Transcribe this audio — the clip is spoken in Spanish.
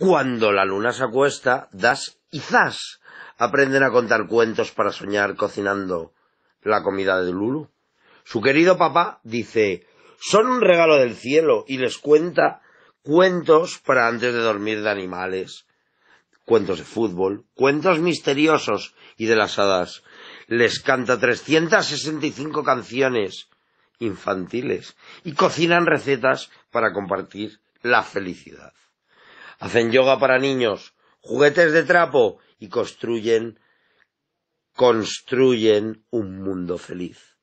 Cuando la luna se acuesta, das y zas. Aprenden a contar cuentos para soñar cocinando la comida de Lulu. Su querido papá dice, son un regalo del cielo y les cuenta cuentos para antes de dormir de animales, cuentos de fútbol, cuentos misteriosos y de las hadas. Les canta 365 canciones infantiles y cocinan recetas para compartir la felicidad hacen yoga para niños, juguetes de trapo y construyen, construyen un mundo feliz.